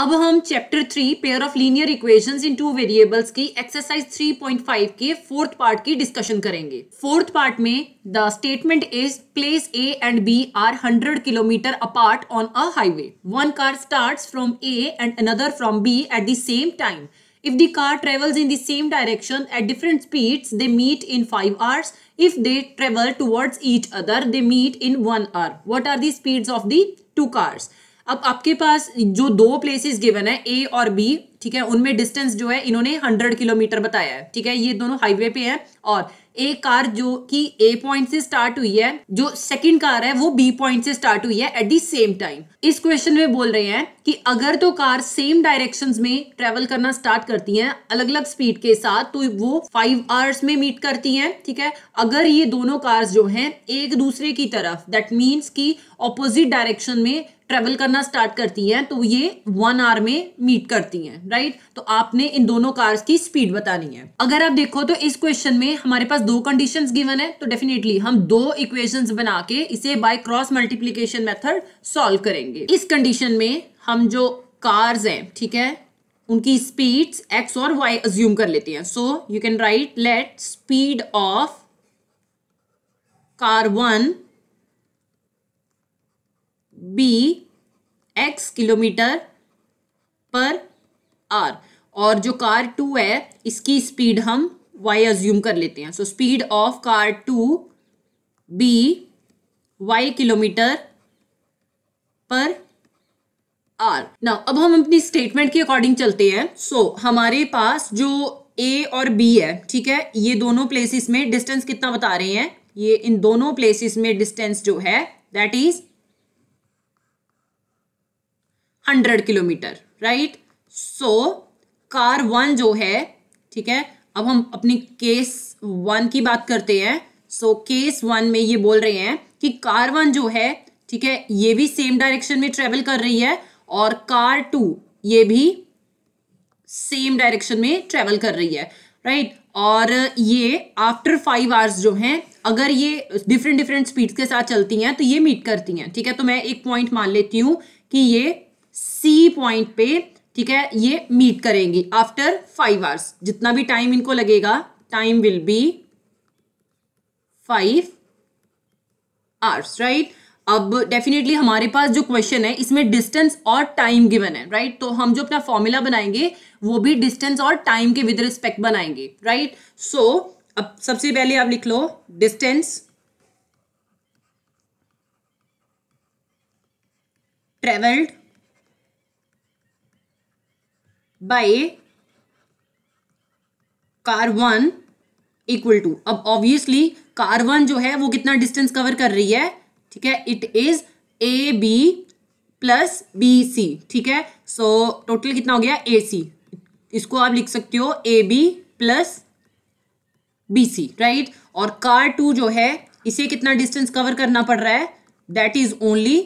अब हम chapter three pair of linear equations in two variables की एक्सरसाइज 3.5 के फोर्थ पार्ट की डिस्कशन करेंगे फोर्थ पार्ट में the statement is place A and B are 100 kilometre apart on a highway one car starts from A and another from B at the same time if the car travels in the same direction at different speeds they meet in five hours if they travel towards each other they meet in one hour what are the speeds of the two cars अब आपके पास जो दो places given है ए और B ठीक है उनमें distance जो है इन्होंने हंड्रेड किलोमीटर बताया है ठीक है ये दोनों हाईवे पे है और एक कार जो कि ए पॉइंट से स्टार्ट हुई है जो सेकंड कार है वो बी पॉइंट से स्टार्ट हुई है एट द सेम टाइम इस क्वेश्चन में बोल रहे हैं कि अगर तो कार सेम डायरेक्शंस में ट्रेवल करना स्टार्ट करती हैं अलग अलग स्पीड के साथ तो वो फाइव आवर्स में मीट करती हैं ठीक है अगर ये दोनों कार्स जो हैं एक दूसरे की तरफ दैट मींस कि ऑपोजिट डायरेक्शन में ट्रेवल करना स्टार्ट करती हैं तो ये वन आवर में मीट करती हैं राइट तो आपने इन दोनों कार्स की स्पीड बतानी है अगर आप देखो तो इस क्वेश्चन में हमारे पास दो कंडीशंस गिवन है तो डेफिनेटली हम दो इक्वेशंस बना के इसे by cross multiplication method solve करेंगे करेंगे इस कंडीशन में हम जो कार्स हैं ठीक है उनकी स्पीड्स एक्स और वाई अज्यूम कर लेते हैं so you can write let speed of car one be x kilometre per hour और जो कार टू है इसकी स्पीड हम वाई अज्यूम कर लेते हैं so speed of car two be y kilometre per hour ना अब हम अपनी स्टेटमेंट के अकॉर्डिंग चलते हैं सो so, हमारे पास जो ए और बी है ठीक है ये दोनों प्लेसेस में डिस्टेंस कितना बता रहे हैं ये इन दोनों प्लेसेस में डिस्टेंस जो है that is hundred kilometre right so car one जो है ठीक है अब हम अपनी केस वन की बात करते हैं सो केस वन में ये बोल रहे हैं कि कार वन जो है ठीक है ये भी सेम डायरेक्शन में ट्रेवल कर रही है और कार टू ये भी सेम डायरेक्शन में ट्रेवल कर रही है राइट right? और ये आफ्टर फाइव आवर्स जो हैं अगर ये डिफरेंट डिफरेंट स्पीड के साथ चलती हैं तो ये मीट करती हैं ठीक है तो मैं एक पॉइंट मान लेती हूं कि ये सी पॉइंट पे ठीक है ये मीट करेंगी आफ्टर फाइव आवर्स जितना भी टाइम इनको लगेगा time will be five hours right अब डेफिनेटली हमारे पास जो क्वेश्चन है इसमें डिस्टेंस और टाइम गिवन है राइट right? तो हम जो अपना फॉर्मूला बनाएंगे वो भी डिस्टेंस और टाइम के विद रिस्पेक्ट बनाएंगे राइट right? सो so, अब सबसे पहले आप लिख लो distance travelled by car one equal to अब ऑब्वियसली कार वन जो है वो कितना डिस्टेंस कवर कर रही है ठीक है it is A B plus B C ठीक है सो so, टोटल कितना हो गया ए सी इसको आप लिख सकते हो A B plus B C right और कार टू जो है इसे कितना डिस्टेंस कवर करना पड़ रहा है that is only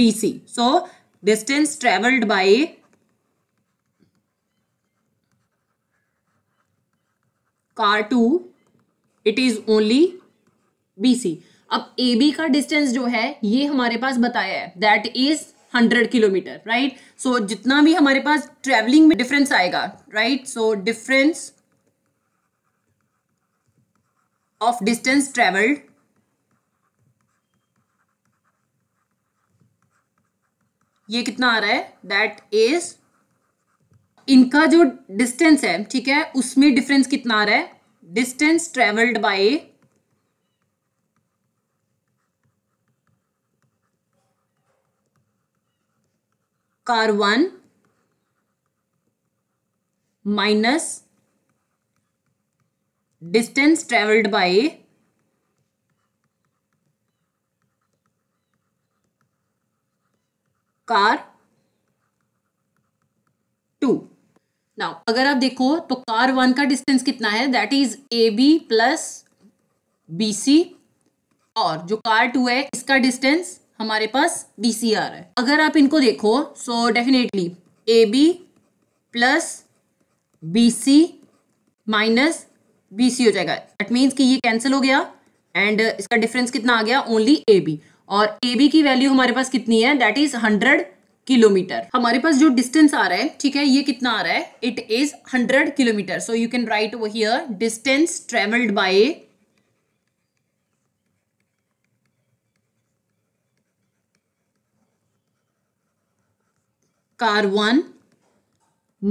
B C so distance travelled by two it is only B C अब ए बी का डिस्टेंस जो है ये हमारे पास बताया है that is hundred kilometre right so जितना भी हमारे पास ट्रेवलिंग में डिफरेंस आएगा right so difference of distance travelled ये कितना आ रहा है दैट इज इनका जो डिस्टेंस है ठीक है उसमें डिफरेंस कितना आ रहा है distance travelled by car one minus distance travelled by car two now अगर आप देखो तो कार वन का डिस्टेंस कितना है that is A B plus B C और जो कार टू है इसका डिस्टेंस हमारे पास बी सी आर है अगर आप इनको देखो so definitely A B plus B C minus B C हो जाएगा दैट मीन्स कि ये कैंसिल हो गया एंड इसका डिफरेंस कितना आ गया ओनली ए बी और ए बी की वैल्यू हमारे पास कितनी है दैट इज हंड्रेड किलोमीटर हमारे पास जो डिस्टेंस आ रहा है ठीक है ये कितना आ रहा है it is hundred kilometre so you can write here distance travelled by car one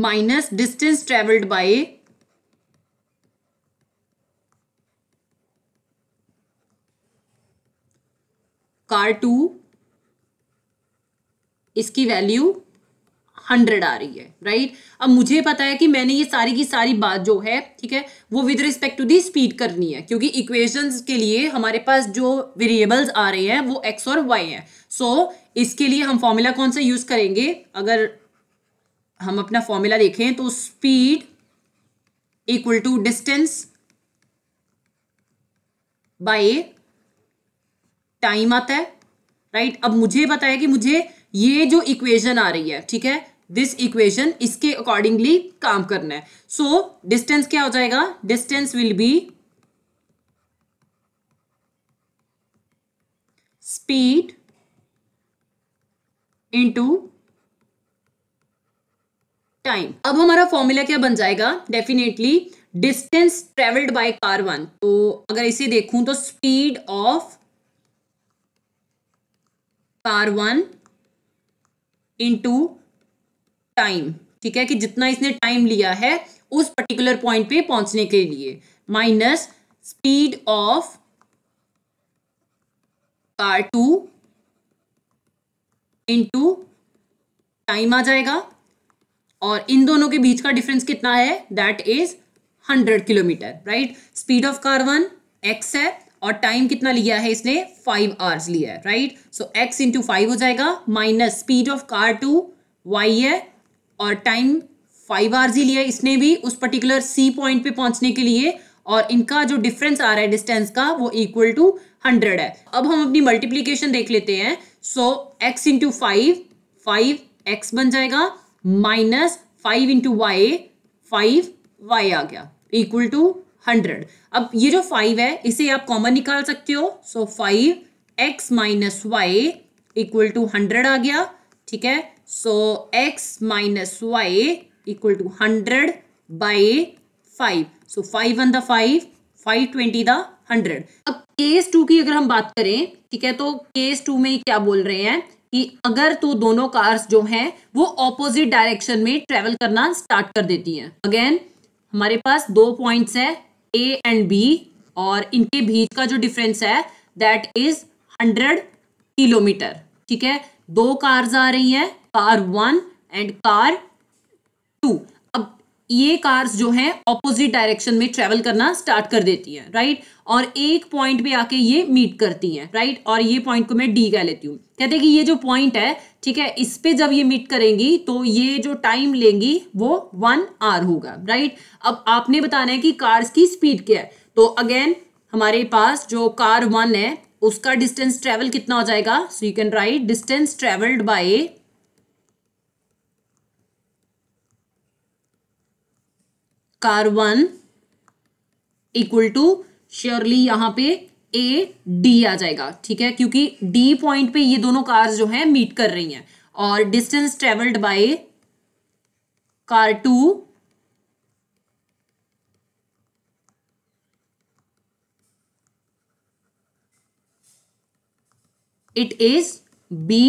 minus distance travelled by car two इसकी वैल्यू हंड्रेड आ रही है राइट अब मुझे पता है कि मैंने ये सारी की सारी बात जो है ठीक है वो with respect to the speed करनी है क्योंकि इक्वेशंस के लिए हमारे पास जो वेरिएबल्स आ रहे हैं वो एक्स और वाई है सो so, इसके लिए हम फॉर्मूला कौन सा यूज करेंगे अगर हम अपना फॉर्मूला देखें तो speed equal to distance by time आता है राइट अब मुझे बताया कि मुझे ये जो इक्वेशन आ रही है ठीक है दिस इक्वेशन इसके अकॉर्डिंगली काम करना है सो so, डिस्टेंस क्या हो जाएगा distance will be speed into time अब हमारा फॉर्मूला क्या बन जाएगा definitely distance travelled by car one तो अगर इसे देखूं तो speed of car one into time ठीक है कि जितना इसने टाइम लिया है उस पर्टिकुलर पॉइंट पे पहुंचने के लिए minus speed of car two into time आ जाएगा और इन दोनों के बीच का डिफरेंस कितना है that is hundred kilometre right speed of car one x है और टाइम कितना लिया है इसने फाइव आवर्स लिया है right so x into five हो जाएगा minus speed of car two y है और टाइम फाइव आवर्स ही लिया है इसने भी उस पर्टिकुलर सी पॉइंट पे पहुंचने के लिए और इनका जो डिफरेंस आ रहा है डिस्टेंस का वो इक्वल टू हंड्रेड है अब हम अपनी मल्टीप्लीकेशन देख लेते हैं so x into five five x बन जाएगा minus five into y five y आ गया इक्वल टू हंड्रेड अब ये जो फाइव है इसे आप कॉमन निकाल सकते हो so five x minus y equal to hundred आ गया ठीक है so x minus y equal to hundred by five so five one the five five twenty the hundred अब केस टू की अगर हम बात करें ठीक है तो केस टू में क्या बोल रहे हैं कि अगर तो दोनों कार्स जो हैं वो ऑपोजिट डायरेक्शन में ट्रेवल करना स्टार्ट कर देती हैं अगेन हमारे पास दो पॉइंट्स है ए एंड बी और इनके बीच का जो डिफरेंस है दैट इज हंड्रेड किलोमीटर ठीक है दो कार्स आ रही हैं car one and car two ये कार्स जो हैं ऑपोजिट डायरेक्शन में ट्रेवल करना स्टार्ट कर देती हैं राइट और एक पॉइंट पे आके ये मीट करती हैं राइट और ये पॉइंट को मैं डी कह लेती हूँ कहते हैं कि ये जो पॉइंट है ठीक है इस पे जब ये मीट करेंगी तो ये जो टाइम लेंगी वो वन आर होगा राइट अब आपने बताना है कि कार्स की स्पीड क्या है तो अगेन हमारे पास जो कार वन है उसका डिस्टेंस ट्रेवल कितना हो जाएगा so you can write distance travelled by car one equal to surely यहां पे ए डी आ जाएगा ठीक है क्योंकि डी पॉइंट पे ये दोनों कार्स जो है मीट कर रही हैं और distance travelled by car two it is B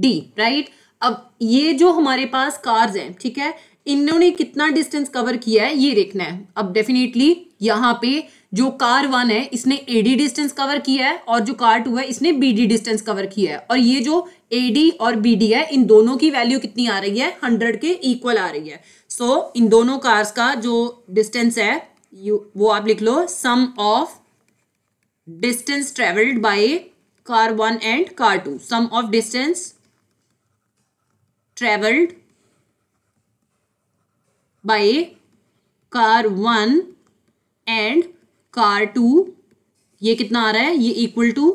D right अब ये जो हमारे पास कार्स हैं ठीक है इन्होंने कितना डिस्टेंस कवर किया है ये देखना है अब डेफिनेटली यहाँ पे जो कार वन है इसने एडी डिस्टेंस कवर किया है और जो कार टू है इसने बीडी डिस्टेंस कवर किया है और ये जो एडी और बीडी है इन दोनों की वैल्यू कितनी आ रही है हंड्रेड के इक्वल आ रही है सो so, इन दोनों कार्स का जो डिस्टेंस है यू वो आप लिख लो sum of distance travelled by car one and car two sum of distance travelled by car one and car two ये कितना आ रहा है ये इक्वल टू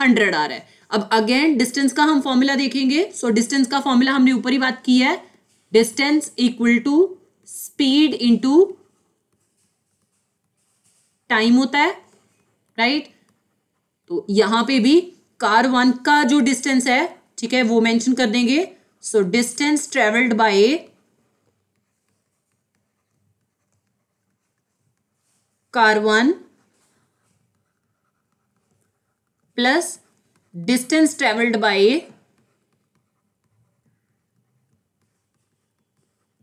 हंड्रेड आ रहा है अब अगेन डिस्टेंस का हम फॉर्मूला देखेंगे सो so, डिस्टेंस का फॉर्मूला हमने ऊपर ही बात की है distance equal to speed into time होता है राइट right? तो यहां पे भी कार वन का जो डिस्टेंस है ठीक है वो मेंशन कर देंगे so distance travelled by car one plus distance travelled by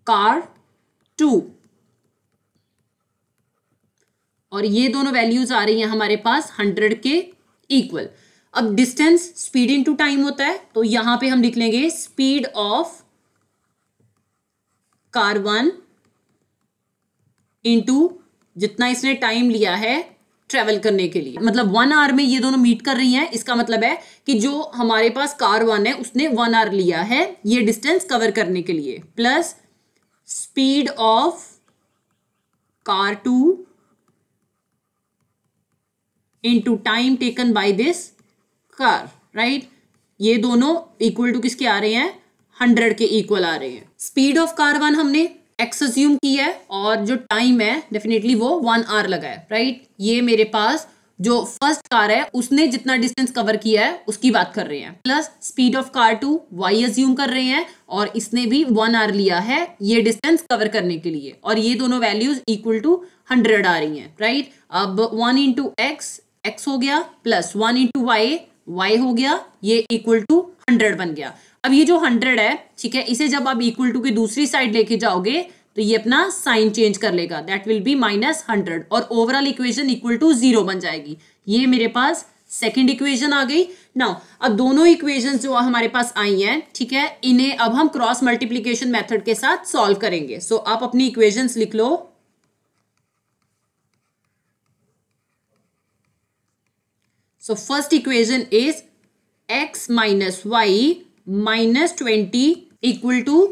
car two और ये दोनों वैल्यूज आ रही हैं हमारे पास हंड्रेड के इक्वल अब डिस्टेंस स्पीड इनटू टाइम होता है तो यहां पे हम लिख लेंगे speed of car one into जितना इसने टाइम लिया है ट्रेवल करने के लिए मतलब वन आवर में ये दोनों मीट कर रही हैं इसका मतलब है कि जो हमारे पास कार वन है उसने वन आवर लिया है ये डिस्टेंस कवर करने के लिए plus speed of car two into time taken by this car right ये दोनों इक्वल टू किसके आ रहे हैं हंड्रेड के इक्वल आ रहे हैं स्पीड ऑफ कार वन हमने एक्स अज्यूम किया है और जो टाइम है डेफिनेटली वो वन आवर लगा है राइट ये मेरे पास जो फर्स्ट कार है उसने जितना डिस्टेंस कवर किया है उसकी बात कर रहे हैं plus speed of car two y assume कर रहे हैं और इसने भी वन आर लिया है ये डिस्टेंस कवर करने के लिए और ये दोनों वैल्यूज इक्वल टू हंड्रेड आ रही हैं राइट अब वन इंटू एक्स एक्स हो गया plus one into y y हो गया ये इक्वल टू हंड्रेड बन गया अब ये जो हंड्रेड है ठीक है इसे जब आप इक्वल टू की दूसरी साइड लेके जाओगे तो ये अपना साइन चेंज कर लेगा that will be minus hundred और overall equation equal to zero बन जाएगी ये मेरे पास सेकेंड इक्वेशन आ गई नाउ अब दोनों इक्वेशन जो हमारे पास आई हैं ठीक है इन्हें अब हम क्रॉस मल्टीप्लीकेशन मेथड के साथ सॉल्व करेंगे सो so, आप अपनी इक्वेशन लिख लो so first equation is x minus y minus twenty equal to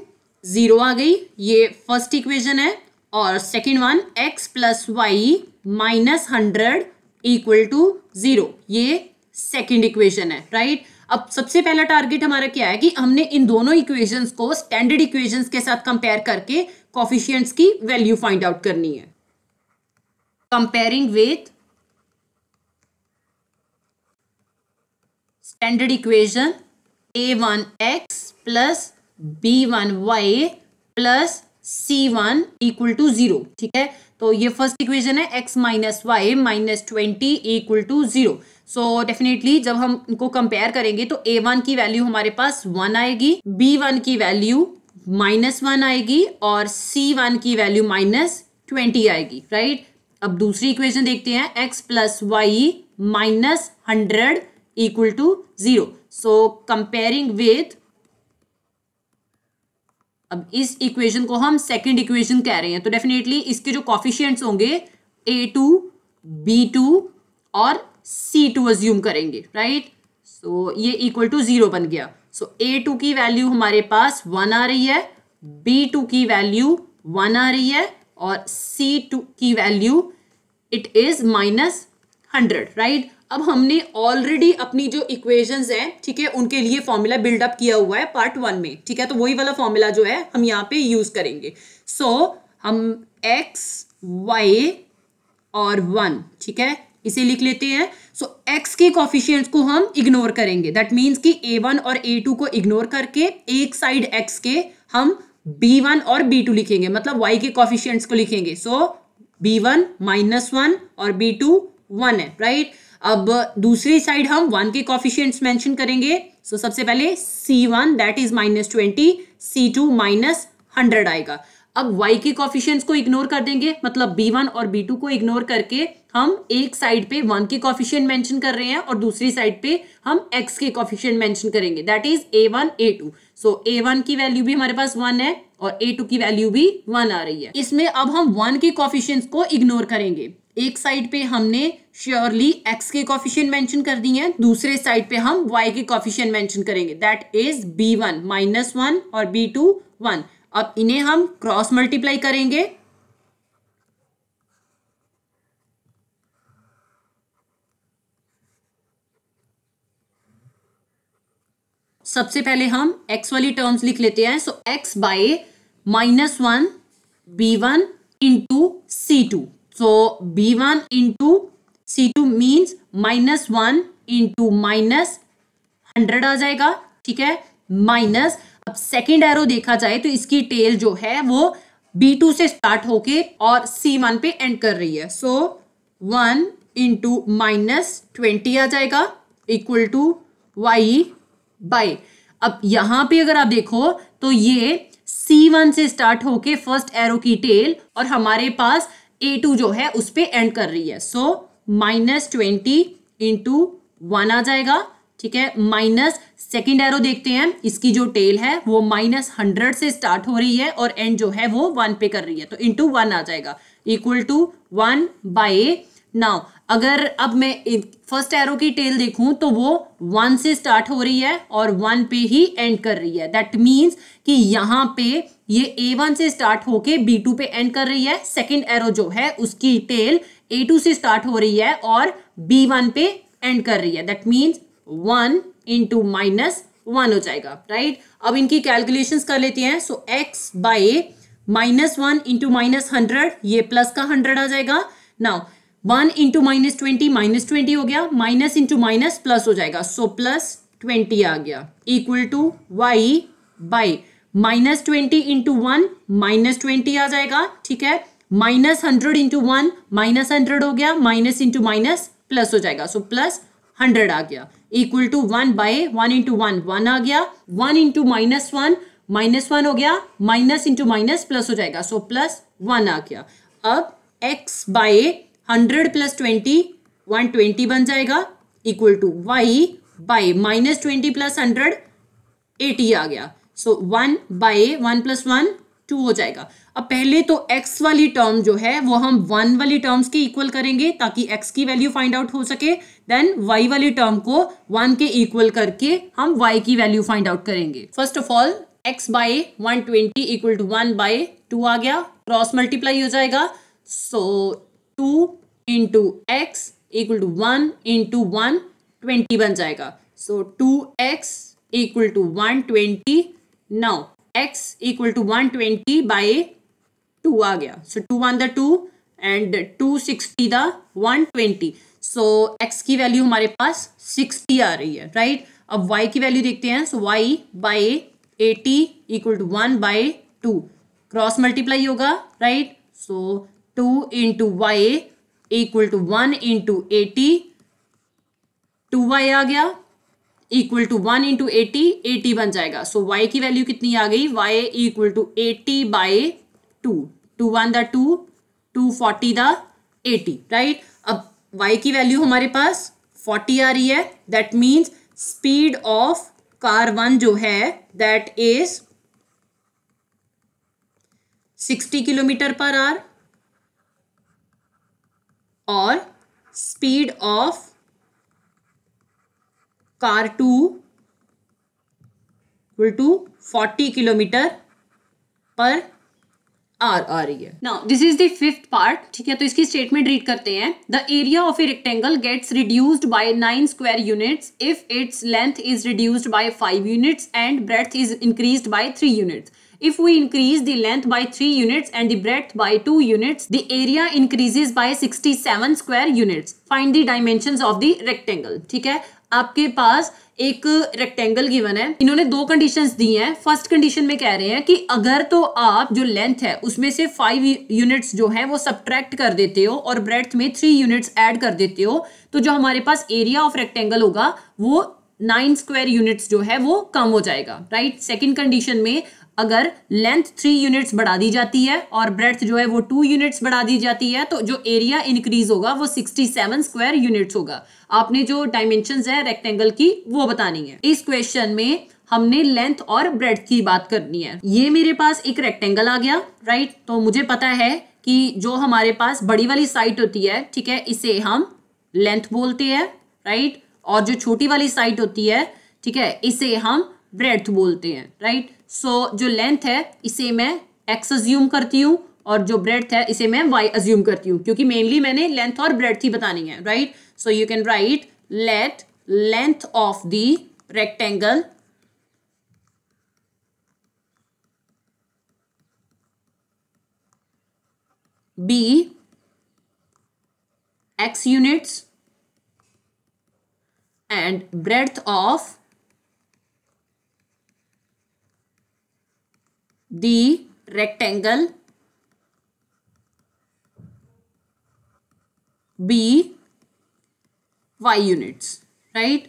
zero आ गई ये फर्स्ट इक्वेशन है और second one x plus y minus hundred equal to zero ये सेकेंड इक्वेशन है राइट अब सबसे पहला टारगेट हमारा क्या है कि हमने इन दोनों इक्वेशंस को स्टैंडर्ड इक्वेशंस के साथ कंपेयर करके कॉफिशियंट्स की वैल्यू फाइंड आउट करनी है comparing with standard equation a one x plus b one y plus c one equal to zero ठीक है तो ये फर्स्ट इक्वेशन है x minus y minus twenty equal to zero so definitely जब हम इनको कंपेयर करेंगे तो ए वन की वैल्यू हमारे पास वन आएगी बी वन की वैल्यू माइनस वन आएगी और सी वन की वैल्यू माइनस ट्वेंटी आएगी राइट अब दूसरी इक्वेशन देखते हैं x plus y minus hundred equal to zero so comparing with अब इस इक्वेशन को हम सेकंड इक्वेशन कह रहे हैं तो डेफिनेटली इसके जो कॉफिशियंट्स होंगे ए टू बी टू और सी टू अज्यूम करेंगे राइट right? सो so, ये इक्वल टू जीरो बन गया सो ए टू की वैल्यू हमारे पास वन आ रही है बी टू की वैल्यू वन आ रही है और सी टू की value it is minus hundred right अब हमने ऑलरेडी अपनी जो इक्वेशंस हैं ठीक है उनके लिए फॉर्मूला बिल्डअप किया हुआ है पार्ट वन में ठीक है तो वही वाला फॉर्मूला जो है हम यहाँ पे यूज करेंगे सो so, हम एक्स वाई और वन ठीक है इसे लिख लेते हैं सो so, x के कॉफिशियंट को हम इग्नोर करेंगे दैट मीन्स कि a1 और a2 को इग्नोर करके एक साइड x के हम b1 और b2 लिखेंगे मतलब y के कॉफिशियंट्स को लिखेंगे so so, b1 one minus one और b2 वन है राइट right? अब दूसरी साइड हम वन के कॉफिशियंट्स मैंशन करेंगे सो so, सबसे पहले c one that is minus twenty c two minus hundred आएगा अब y के कॉफिशियंट्स को इग्नोर कर देंगे मतलब b1 और b2 को इग्नोर करके हम एक साइड पे वन के कॉफिशियंट मेंशन कर रहे हैं और दूसरी साइड पे हम x के कॉफिशियंट मेंशन करेंगे that is a1 a2 so so, a1 की वैल्यू भी हमारे पास वन है और a2 की वैल्यू भी वन आ रही है इसमें अब हम वन के कॉफिशियंट्स को इग्नोर करेंगे एक साइड पे हमने श्योरली एक्स के कॉफिशियन मेंशन कर दिए हैं दूसरे साइड पे हम वाई के कॉफिशियन मेंशन करेंगे that is b one minus one और बी टू वन अब इन्हें हम क्रॉस मल्टीप्लाई करेंगे सबसे पहले हम x वाली टर्म्स लिख लेते हैं so so, x by minus one b one into c two So B1 into C2 means minus one into minus hundred आ जाएगा ठीक है माइनस अब सेकेंड एरो देखा जाए तो इसकी टेल जो है वो B2 से स्टार्ट होके और C1 पे एंड कर रही है so one into minus twenty आ जाएगा इक्वल टू वाई बाई अब यहां पे अगर आप देखो तो ये C1 से स्टार्ट होके फर्स्ट एरो की टेल और हमारे पास ए टू जो है उस पर एंड कर रही है so minus twenty into one आ जाएगा ठीक है माइनस सेकेंड एरो देखते हैं इसकी जो टेल है वो माइनस हंड्रेड से स्टार्ट हो रही है और एंड जो है वो वन पे कर रही है तो इंटू वन आ जाएगा equal to one by now अगर अब मैं फर्स्ट एरो की टेल देखूं तो वो वन से स्टार्ट हो रही है और वन पे ही एंड कर रही है दैट मीन्स कि यहाँ पे ये ए वन से स्टार्ट होके बी टू पे एंड कर रही है सेकेंड एरो जो है उसकी टेल ए टू से स्टार्ट हो रही है और बी वन पे एंड कर रही है that means one into minus one हो जाएगा राइट अब इनकी कैलकुलेशन कर लेते हैं so x by minus one into minus hundred ये प्लस का हंड्रेड आ जाएगा now one into minus twenty minus twenty हो गया माइनस इंटू माइनस प्लस हो जाएगा सो प्लस ट्वेंटी आ गया equal to y by minus twenty into one minus twenty आ जाएगा ठीक है minus hundred into one minus hundred हो गया माइनस इंटू माइनस प्लस हो जाएगा सो प्लस हंड्रेड आ गया equal to one by one into one one आ गया one into minus one minus one हो गया माइनस इंटू माइनस प्लस हो जाएगा सो प्लस वन आ गया अब x by hundred plus twenty one twenty बन जाएगा equal to y by minus twenty plus hundred eighty आ गया so one by one plus one two हो जाएगा अब पहले तो x वाली टर्म जो है वो हम वन वाली टर्म्स के इक्वल करेंगे ताकि x की वैल्यू फाइंड आउट हो सके देन y वाली टर्म को वन के इक्वल करके हम y की वैल्यू फाइंड आउट करेंगे first of all x by one twenty equal to one by two आ गया क्रॉस मल्टीप्लाई हो जाएगा so so, two into x equal to one into one twenty बन जाएगा so two x equal to one twenty now x equal to one twenty by two आ गया so to one the two and two sixty the one twenty so x की value हमारे पास sixty आ रही है राइट right? अब y की वैल्यू देखते हैं so y by eighty equal to one by two cross multiply होगा right so two into y equal to one into eighty two y आ गया equal to one into eighty eighty बन जाएगा so so, y की value कितनी आ गई y equal to eighty by two two one the two two forty the eighty right अब y की वैल्यू हमारे पास फोर्टी आ रही है that means speed of car one जो है that is sixty kilometre per hour और speed of car two two forty kilometre per hour आ रही है now this is the fifth part ठीक है तो इसकी स्टेटमेंट रीड करते हैं the area of a rectangle gets reduced by nine square units if its length is reduced by five units and breadth is increase by three units If we increase the length by 3 units and the breadth by 2 units, the area increases by 67 square units. Find the dimensions of the rectangle. ठीक है आपके पास एक rectangle given है इन्होंने दो condition दी हैं first condition में कह रहे हैं कि अगर तो आप जो लेंथ है उसमें से फाइव यूनिट्स जो है वो सब्ट्रैक्ट कर देते हो और ब्रेथ में थ्री यूनिट्स ऐड कर देते हो तो जो हमारे पास एरिया ऑफ रेक्टेंगल होगा वो नाइन स्क्वायर यूनिट्स जो है वो कम हो जाएगा राइट सेकेंड कंडीशन में अगर लेंथ थ्री यूनिट्स बढ़ा दी जाती है और ब्रेथ जो है वो टू यूनिट्स बढ़ा दी जाती है तो जो एरिया इंक्रीज होगा वो सिक्सटी सेवन स्क्वायर यूनिट्स होगा आपने जो डायमेंशन है रेक्टेंगल की वो बतानी है इस क्वेश्चन में हमने लेंथ और ब्रेथ की बात करनी है ये मेरे पास एक रेक्टेंगल आ गया राइट तो मुझे पता है कि जो हमारे पास बड़ी वाली साइट होती है ठीक है इसे हम लेंथ बोलते हैं राइट और जो छोटी वाली साइट होती है ठीक है इसे हम ब्रेथ बोलते हैं राइट सो so, जो लेंथ है इसे मैं एक्स अज्यूम करती हूँ और जो ब्रेड है इसे मैं वाई अज्यूम करती हूँ क्योंकि मेनली मैंने लेंथ और ब्रेड ही बतानी है right so you can write let length of the rectangle be x units and breadth of the rectangle b y units right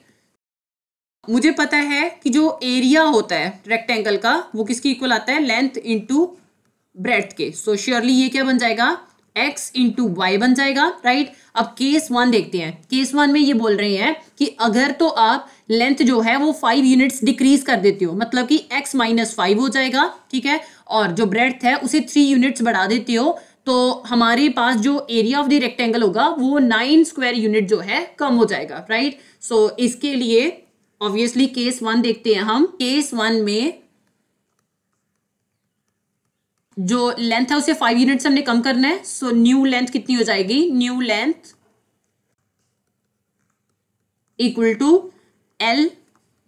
मुझे पता है कि जो एरिया होता है रेक्टेंगल का वो किसके इक्वल आता है लेंथ इनटू ब्रेथ के सो so, श्योरली ये क्या बन जाएगा एक्स इंटू वाई बन जाएगा राइट अब केस वन देखते हैं केस वन में ये बोल रहे हैं कि अगर तो आप लेंथ जो है वो फाइव यूनिट्स डिक्रीज कर देते हो मतलब कि एक्स माइनस फाइव हो जाएगा ठीक है और जो ब्रेथ है उसे थ्री यूनिट्स बढ़ा देते हो तो हमारे पास जो एरिया ऑफ द रेक्टेंगल होगा वो नाइन स्क्वायर यूनिट जो है कम हो जाएगा राइट सो so, इसके लिए ऑब्वियसली केस वन देखते हैं हम केस वन में जो लेंथ है उसे फाइव यूनिट हमने कम करना है सो न्यू लेंथ कितनी हो जाएगी new length equal to l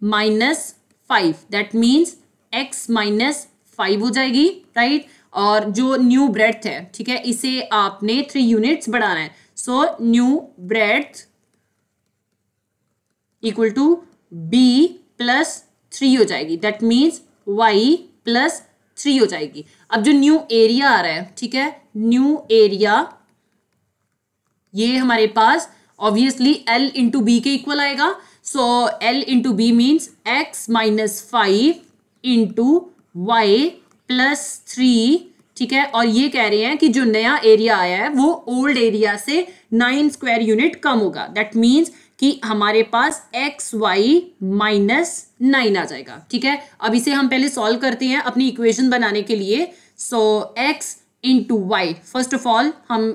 minus five that means x minus five हो जाएगी राइट right? और जो न्यू ब्रेथ है ठीक है इसे आपने थ्री यूनिट्स बढ़ाना है so new breadth equal to b plus three हो जाएगी that means y plus three हो जाएगी अब जो न्यू एरिया आ रहा है ठीक है न्यू एरिया ये हमारे पास ऑब्वियसली एल इंटू बी के इक्वल आएगा so l into b means x minus five into y plus three ठीक है और ये कह रहे हैं कि जो नया एरिया आया है वो ओल्ड एरिया से नाइन स्क्वायर यूनिट कम होगा दैट मीन्स कि हमारे पास एक्स वाई माइनस नाइन आ जाएगा ठीक है अब इसे हम पहले सॉल्व करते हैं अपनी इक्वेशन बनाने के लिए so x into y first of all हम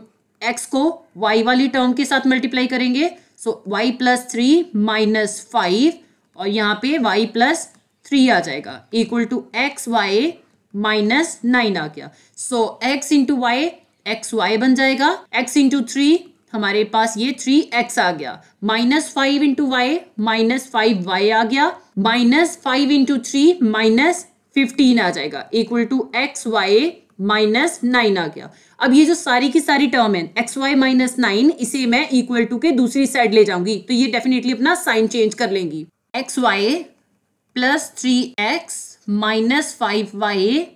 एक्स को वाई वाली टर्म के साथ मल्टीप्लाई करेंगे so y plus three minus five और यहाँ पे वाई प्लस थ्री आ जाएगा equal to x y minus nine आ गया so x into y x y बन जाएगा एक्स इंटू थ्री हमारे पास ये थ्री एक्स आ गया minus five into y minus five y आ गया minus five into three minus fifteen आ जाएगा equal to x y minus nine आ गया अब ये जो सारी की सारी टर्म है एक्स वाई माइनस नाइन इसे मैं इक्वल टू के दूसरी साइड ले जाऊंगी तो ये डेफिनेटली अपना साइन चेंज कर लेंगी x y plus three x minus five y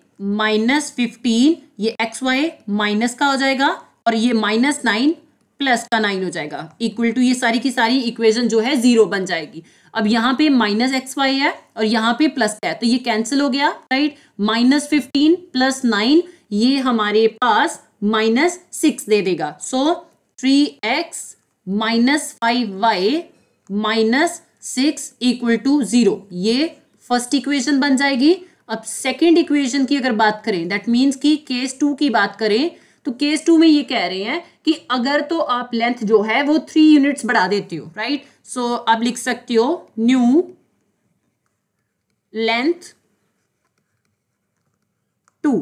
minus fifteen ये एक्स वाई माइनस का हो जाएगा और ये माइनस नाइन प्लस का नाइन हो जाएगा इक्वल टू ये सारी की सारी इक्वेशन जो है जीरो बन जाएगी अब यहाँ पे माइनस एक्स वाई है और यहाँ पे प्लस है तो ये कैंसिल हो गया right minus fifteen plus nine ये हमारे पास माइनस सिक्स दे देगा so three x minus five y minus six equal to zero ये फर्स्ट इक्वेशन बन जाएगी अब सेकेंड इक्वेशन की अगर बात करें दैट मीन्स की केस टू की बात करें तो केस टू में ये कह रहे हैं कि अगर तो आप लेंथ जो है वो थ्री यूनिट्स बढ़ा देती हो राइट सो so, आप लिख सकती हो न्यू लेंथ टू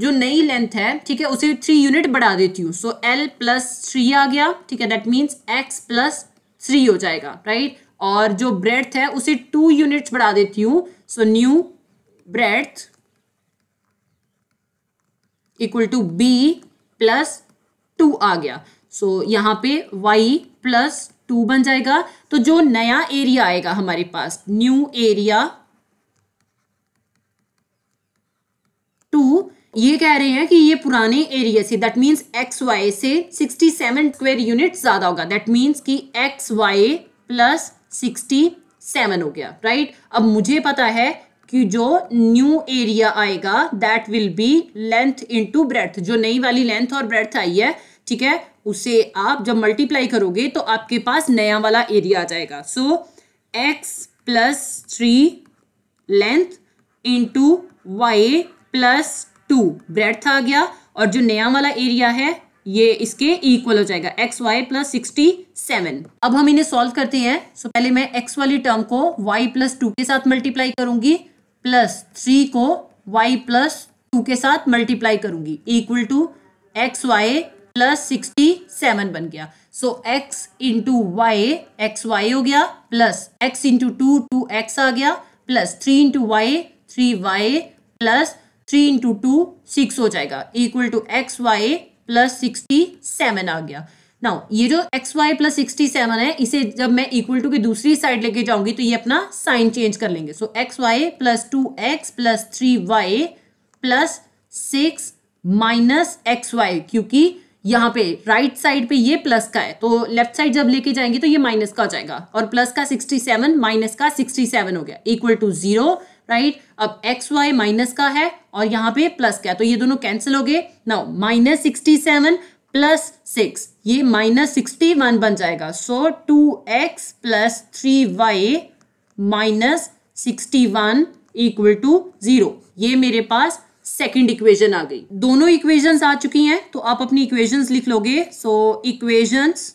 जो नई लेंथ है ठीक है उसे थ्री यूनिट बढ़ा देती हूँ सो एल प्लस थ्री आ गया ठीक है that means x plus three हो जाएगा राइट right? और जो ब्रेथ है उसे टू यूनिट्स बढ़ा देती हूँ so new breadth equal to b plus two आ गया सो so, यहाँ पे y प्लस टू बन जाएगा तो जो नया एरिया आएगा हमारे पास न्यू एरिया टू ये कह रहे हैं कि ये पुराने area say that means x Y से 67 सेवन स्क्वेयर यूनिट ज़्यादा होगा दैट मीन्स कि x y plus sixty seven हो गया राइट right? अब मुझे पता है कि जो न्यू एरिया आएगा that will be length into breadth जो नई वाली लेंथ और ब्रेथ आई है ठीक है उसे आप जब मल्टीप्लाई करोगे तो आपके पास नया वाला एरिया आ जाएगा so x plus three length into y plus two breadth आ गया और जो नया वाला एरिया है ये इसके इक्वल हो जाएगा x y plus sixty seven अब हम इन्हें सॉल्व करते हैं सो so, पहले मैं एक्स वाली टर्म को वाई प्लस टू के साथ मल्टीप्लाई करूंगी प्लस थ्री को वाई प्लस टू के साथ मल्टीप्लाई करूंगी equal to x y plus sixty seven बन गया so x into y x y हो गया plus x into two two x आ गया plus three into y three y plus three into two six हो जाएगा equal to x y plus sixty seven आ गया नाउ ये जो x y plus sixty seven है इसे जब मैं इक्वल टू की दूसरी साइड लेके जाऊंगी तो ये अपना साइन चेंज कर लेंगे so x y plus two x plus three y plus six minus x y क्योंकि यहाँ पे राइट right साइड पे ये प्लस का है तो लेफ्ट साइड जब लेके जाएंगे तो ये माइनस का हो जाएगा और प्लस का सिक्सटी सेवन माइनस का सिक्सटी सेवन हो गया इक्वल टू जीरो राइट अब एक्स वाई माइनस का है और यहाँ पे प्लस का है तो ये दोनों कैंसिल हो गए now minus sixty seven plus six ये माइनस सिक्सटी वन बन जाएगा so two x plus three y minus sixty one equal to zero ये मेरे पास सेकंड इक्वेशन आ गई दोनों इक्वेशंस आ चुकी हैं तो आप अपनी इक्वेशंस लिख लोगे so equations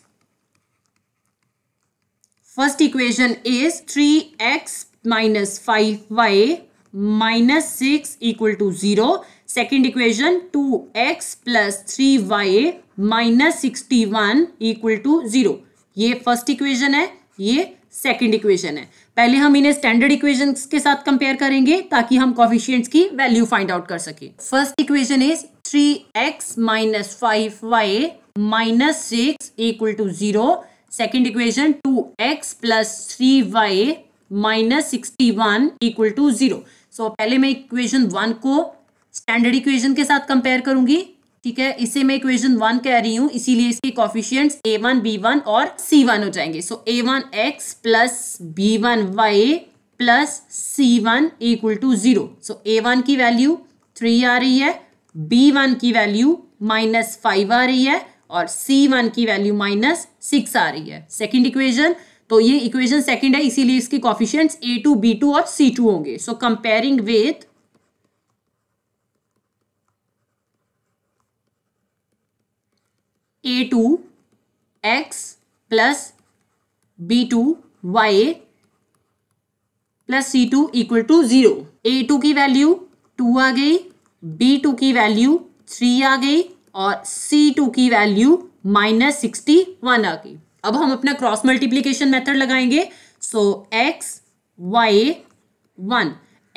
first equation is three x minus five y minus six equal to zero second equation two x plus three y minus sixty one equal to zero ये फर्स्ट इक्वेशन है ये second equation है पहले हम इन्हें standard equation के साथ compare करेंगे ताकि हम कॉफिशियंट्स की वैल्यू फाइंड आउट कर सके first equation is three x minus five y minus six equal to zero second equation two x plus three y minus sixty one equal to zero so so, पहले मैं equation one को standard equation के साथ compare करूंगी ठीक है इसे मैं इक्वेशन वन कह रही हूँ इसीलिए इसके coefficients a one b one और सी वन हो जाएंगे so a one x plus b one y plus c one equal to zero so a one की वैल्यू थ्री आ रही है बी वन की वैल्यू माइनस फाइव आ रही है और सी वन की वैल्यू माइनस सिक्स आ रही है सेकेंड इक्वेजन तो ये इक्वेशन सेकंड है इसीलिए इसकी coefficient a two b two और सी टू होंगे so comparing with a two x plus b two y plus c two equal to zero a two की वैल्यू टू आ गई बी टू की value three आ गई और c two की वैल्यू माइनस सिक्सटी वन आ गई अब हम अपना क्रॉस मल्टीप्लीकेशन मेथड लगाएंगे so x y one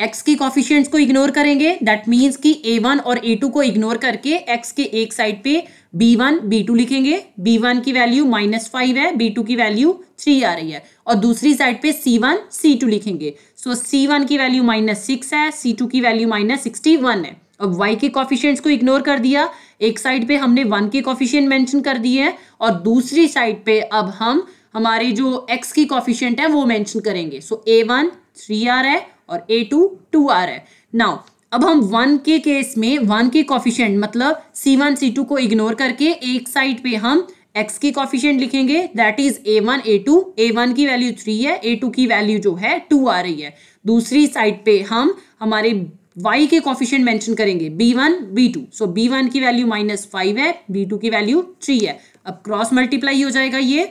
x की कॉफिशियंट्स को इग्नोर करेंगे दैट मीन्स कि ए वन और ए टू को इग्नोर करके एक्स के एक साइड पे बी वन बी टू लिखेंगे बी वन की वैल्यू माइनस फाइव है बी टू की वैल्यू थ्री आ रही है और दूसरी साइड पे सी वन सी टू लिखेंगे सो सी वन की वैल्यू माइनस सिक्स है सी टू की वैल्यू माइनस सिक्सटी वन है अब वाई के कॉफिशियंट्स को इग्नोर कर दिया एक साइड पे हमने वन की कॉफिशियंट मेंशन कर दिए हैं और दूसरी साइड पे अब हम हमारे जो एक्स की कॉफिशियंट है वो मेंशन करेंगे so a one three are है और ए टू टू आर है नाउ अब हम वन के केस में वन के कॉफिशियंट मतलब सी वन सी टू को इग्नोर करके एक साइड पे हम एक्स की कॉफिशियंट लिखेंगे that is a one a two a one की वैल्यू थ्री है ए टू की वैल्यू जो है टू आ रही है दूसरी साइड पे हम हमारे y के कॉफिशियंट मेंशन करेंगे b one b two so b one की वैल्यू माइनस फाइव है बी टू की वैल्यू थ्री है अब क्रॉस मल्टीप्लाई हो जाएगा ये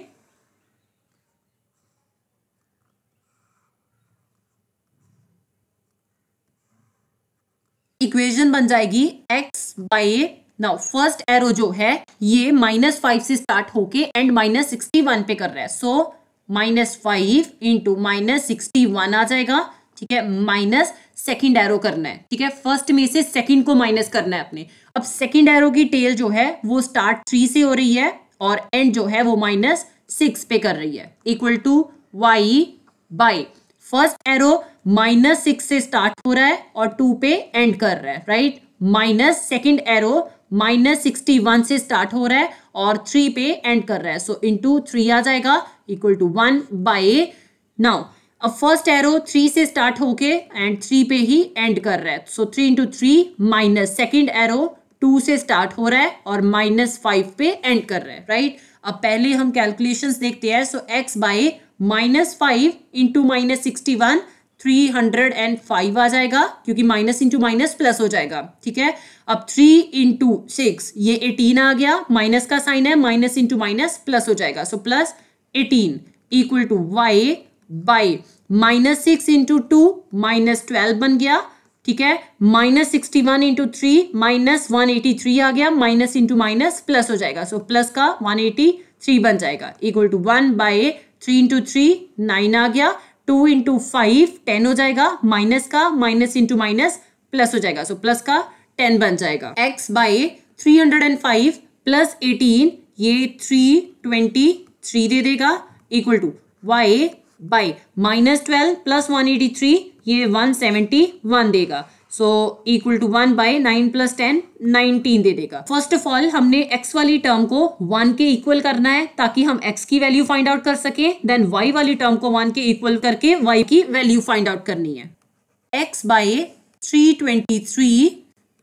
इक्वेशन बन जाएगी x by now first arrow जो है ये माइनस फाइव से स्टार्ट होके एंड माइनस सिक्सटी वन पे कर रहा है so minus five into minus sixty one आ जाएगा ठीक है माइनस सेकेंड एरो करना है ठीक है फर्स्ट में से सेकेंड को माइनस करना है अपने अब सेकेंड एरो की टेल जो है वो स्टार्ट थ्री से हो रही है और एंड जो है वो माइनस सिक्स पे कर रही है equal to y by first arrow minus six से स्टार्ट हो रहा है और टू पे एंड कर रहा है right minus second arrow minus sixty one से स्टार्ट हो रहा है और थ्री पे एंड कर रहा है सो इंटू थ्री आ जाएगा equal to one by now अब फर्स्ट एरो थ्री से स्टार्ट होके एंड थ्री पे ही एंड कर रहा है so three into three minus second arrow two से स्टार्ट हो रहा है और माइनस फाइव पे एंड कर रहा है राइट अब पहले हम कैलकुलेशन देखते हैं so x by minus five into minus sixty one three hundred and five आ जाएगा क्योंकि माइनस इंटू माइनस प्लस हो जाएगा ठीक है अब थ्री इंटू सिक्स ये एटीन आ गया माइनस का साइन है माइनस इंटू माइनस प्लस हो जाएगा so plus eighteen equal to y by minus six into two minus twelve बन गया ठीक है minus sixty one into three minus one eighty three आ गया माइनस इंटू माइनस प्लस हो जाएगा सो so, प्लस का वन एटी थ्री बन जाएगा equal to one by three into three nine आ गया टू इंटू फाइव टेन हो जाएगा माइनस का माइनस इंटू माइनस प्लस हो जाएगा सो so, प्लस का टेन बन जाएगा x by three hundred and five plus eighteen ये थ्री ट्वेंटी थ्री दे देगा equal to y by minus twelve plus one eighty three ये वन सेवेंटी वन देगा so equal to one by nine plus ten nineteen दे देगा first of all हमने x वाली term को वन के इक्वल करना है ताकि हम x की वैल्यू फाइंड आउट कर सके देन y वाली टर्म को वन के इक्वल करके y की वैल्यू फाइंड आउट करनी है x by three twenty three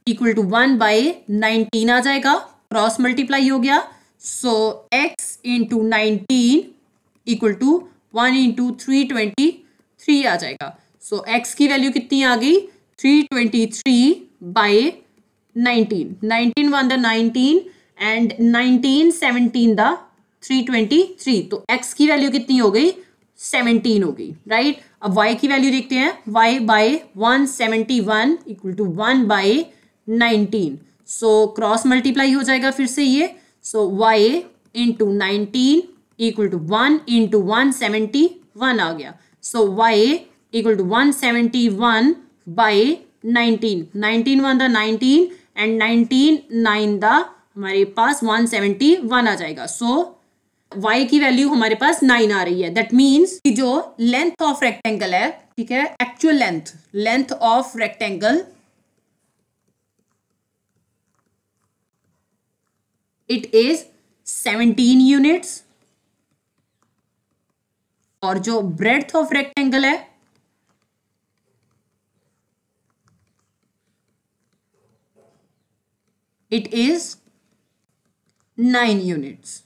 equal to one by nineteen आ जाएगा क्रॉस मल्टीप्लाई हो गया so x into nineteen equal to one into three twenty three आ जाएगा सो so, x की वैल्यू कितनी आ गई three twenty three by nineteen nineteen one the nineteen and nineteen seventeen the three twenty three तो x की value कितनी हो गई सेवनटीन हो गई राइट अब y की वैल्यू देखते हैं y by one seventy one equal to one by nineteen so cross multiply हो जाएगा फिर से ये so y into nineteen equal to one into one seventy one आ गया so y equal to one seventy one by nineteen nineteen one the nineteen and nineteen nine the हमारे पास one seventy one आ जाएगा so so, y की value हमारे पास nine आ रही है दैट मीन्स जो लेंथ ऑफ रेक्टेंगल है ठीक है actual length length of rectangle it is seventeen units और जो ब्रेथ ऑफ रेक्टेंगल है इट इज नाइन यूनिट्स